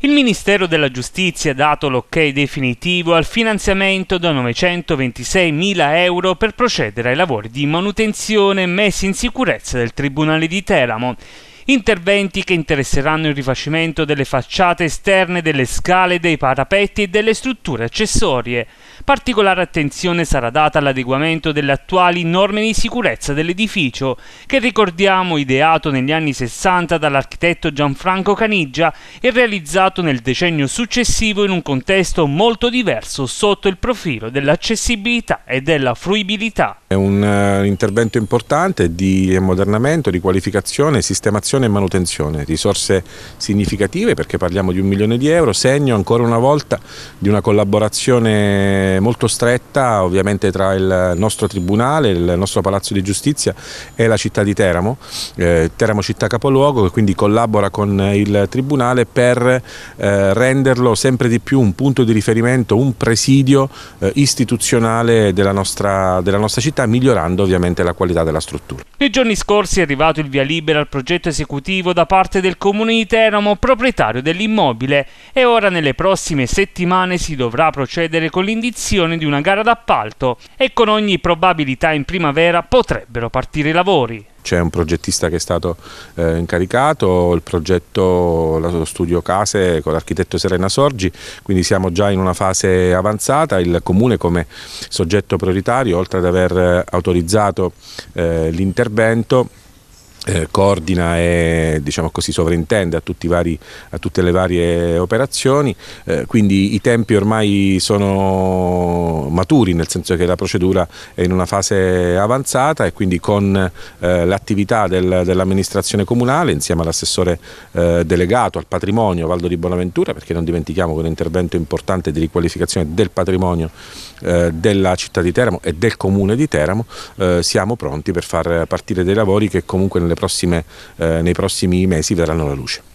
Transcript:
Il Ministero della Giustizia ha dato l'ok definitivo al finanziamento da 926.000 euro per procedere ai lavori di manutenzione e messa in sicurezza del Tribunale di Teramo interventi che interesseranno il rifacimento delle facciate esterne, delle scale, dei parapetti e delle strutture accessorie. Particolare attenzione sarà data all'adeguamento delle attuali norme di sicurezza dell'edificio, che ricordiamo ideato negli anni 60 dall'architetto Gianfranco Caniggia e realizzato nel decennio successivo in un contesto molto diverso sotto il profilo dell'accessibilità e della fruibilità. È un eh, intervento importante di ammodernamento, di qualificazione, sistemazione e manutenzione, risorse significative perché parliamo di un milione di euro, segno ancora una volta di una collaborazione molto stretta ovviamente tra il nostro Tribunale, il nostro Palazzo di Giustizia e la città di Teramo, eh, Teramo città capoluogo che quindi collabora con il Tribunale per eh, renderlo sempre di più un punto di riferimento, un presidio eh, istituzionale della nostra, della nostra città attività migliorando ovviamente la qualità della struttura. Nei giorni scorsi è arrivato il via libera al progetto esecutivo da parte del comune di Teramo proprietario dell'immobile e ora nelle prossime settimane si dovrà procedere con l'indizione di una gara d'appalto e con ogni probabilità in primavera potrebbero partire i lavori c'è un progettista che è stato eh, incaricato, il progetto, lo studio case con l'architetto Serena Sorgi, quindi siamo già in una fase avanzata, il comune come soggetto prioritario oltre ad aver eh, autorizzato eh, l'intervento eh, coordina e diciamo così, sovrintende a, vari, a, tutte le varie operazioni, eh, quindi i tempi ormai sono maturi, nel senso che la procedura è in una fase avanzata e quindi con eh, l'attività del, dell'amministrazione comunale insieme all'assessore eh, delegato al patrimonio Valdo di Bonaventura, perché non dimentichiamo che è un intervento importante di riqualificazione del patrimonio eh, della città di Teramo e del comune di Teramo, eh, siamo pronti per far partire dei lavori che comunque nelle prossime, eh, nei prossimi mesi vedranno la luce.